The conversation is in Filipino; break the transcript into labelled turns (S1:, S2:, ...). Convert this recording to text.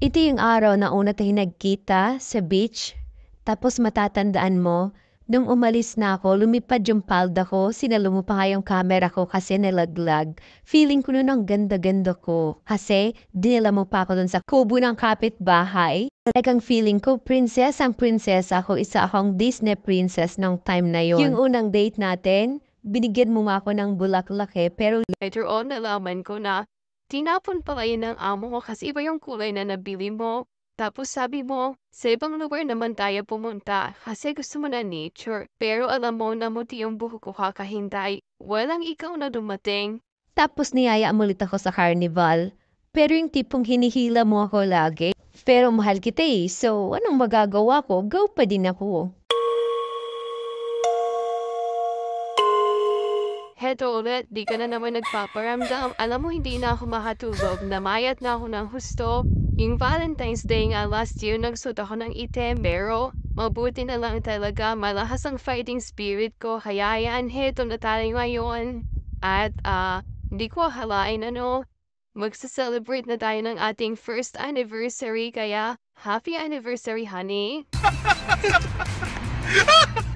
S1: Ito yung araw na una tayo nagkita sa beach, tapos matatandaan mo, nung umalis na ako, lumipad yung palda ko, sinalo mo pa nga yung camera ko kasi nalaglag. Feeling ko nun ang ganda-ganda ko, kasi dinala mo pa ako dun sa kubo ng kapitbahay. Talagang feeling ko, princess ang princess ako, isa akong Disney princess ng time na yon. Yung unang date natin, binigyan mo ako ng bulaklak eh, pero later on
S2: nalaman ko na
S1: tinapon pa kayo ng amo ko kasi iba yung kulay na
S2: nabili mo. Tapos sabi mo, sa ibang lugar naman tayo pumunta kasi gusto mo na nature. Pero alam mo na muti yung buhok ko kakahintay. Walang ikaw na dumating.
S1: Tapos niyaya mulit ako sa carnival. Pero yung tipong hinihila mo ako lagi. Pero mahal kita eh, so anong magagawa ko? Go pa din ako.
S2: Heto ulit, di ka na naman nagpaparamdam. Alam mo, hindi na ako makatulog. Namayat na ako ng husto. Yung Valentine's Day nga last year, nagsuot ako ng itim. Pero, mabuti na lang talaga. Malahas ang fighting spirit ko. Kaya yan, heto na tayo ngayon. At, ah, uh, hindi ko halain ano. Magsa-celebrate na tayo ng ating first anniversary. Kaya, happy anniversary, honey!